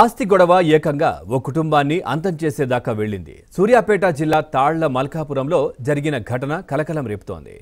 ఆస్తి గొడవ ఏకంగా ఓ కుటుంబాన్ని అంతం చేసేదాకా వెళ్లింది సూర్యాపేట జిల్లా తాళ్ల మల్కాపురంలో జరిగిన ఘటన కలకలం రేపుతోంది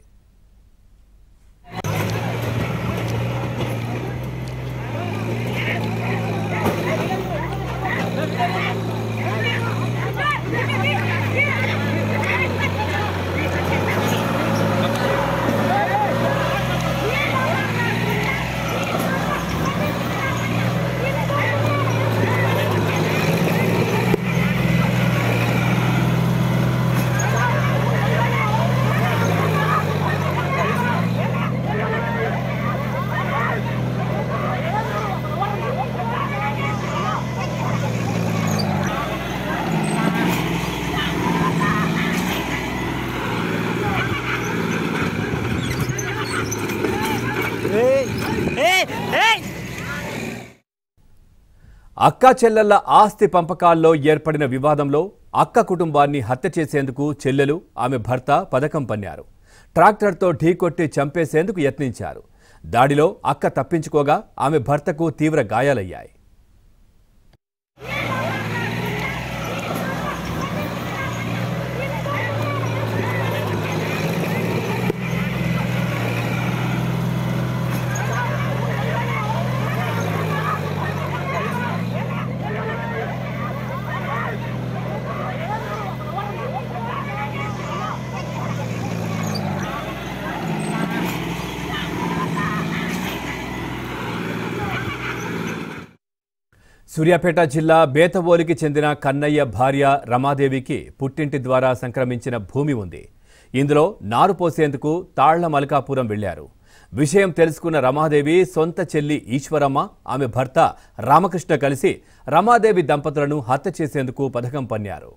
అక్క చెల్లెళ్ల ఆస్తి పంపకాల్లో ఏర్పడిన వివాదంలో అక్క కుటుంబాన్ని హత్య చేసేందుకు చెల్లెలు ఆమె భర్త పథకం పన్నారు ట్రాక్టర్తో ఢీకొట్టి చంపేసేందుకు యత్నించారు దాడిలో అక్క తప్పించుకోగా ఆమె భర్తకు తీవ్ర గాయాలయ్యాయి సూర్యాపేట జిల్లా బేతవోలికి చెందిన కన్నయ్య భార్య రమాదేవికి పుట్టింటి ద్వారా సంక్రమించిన భూమి ఉంది ఇందులో నారు పోసేందుకు తాళ్ల మల్కాపురం వెళ్లారు విషయం తెలుసుకున్న రమాదేవి సొంత చెల్లి ఈశ్వరమ్మ ఆమె భర్త రామకృష్ణ కలిసి రమాదేవి దంపతులను హత్య చేసేందుకు పథకం పన్నారు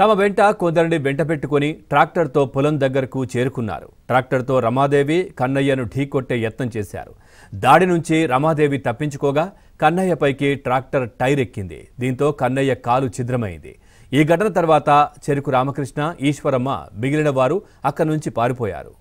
తమ వెంట కొందరిని వెంట పెట్టుకుని ట్రాక్టర్తో పొలం దగ్గరకు చేరుకున్నారు ట్రాక్టర్తో రమాదేవి కన్నయ్యను ఢీకొట్టే యత్నం చేశారు దాడి నుంచి రమాదేవి తప్పించుకోగా కన్నయ్యపైకి ట్రాక్టర్ టైర్ ఎక్కింది దీంతో కన్నయ్య కాలు ఛిద్రమైంది ఈ ఘటన తర్వాత చెరుకు రామకృష్ణ ఈశ్వరమ్మ మిగిలిన వారు అక్కడి నుంచి పారిపోయారు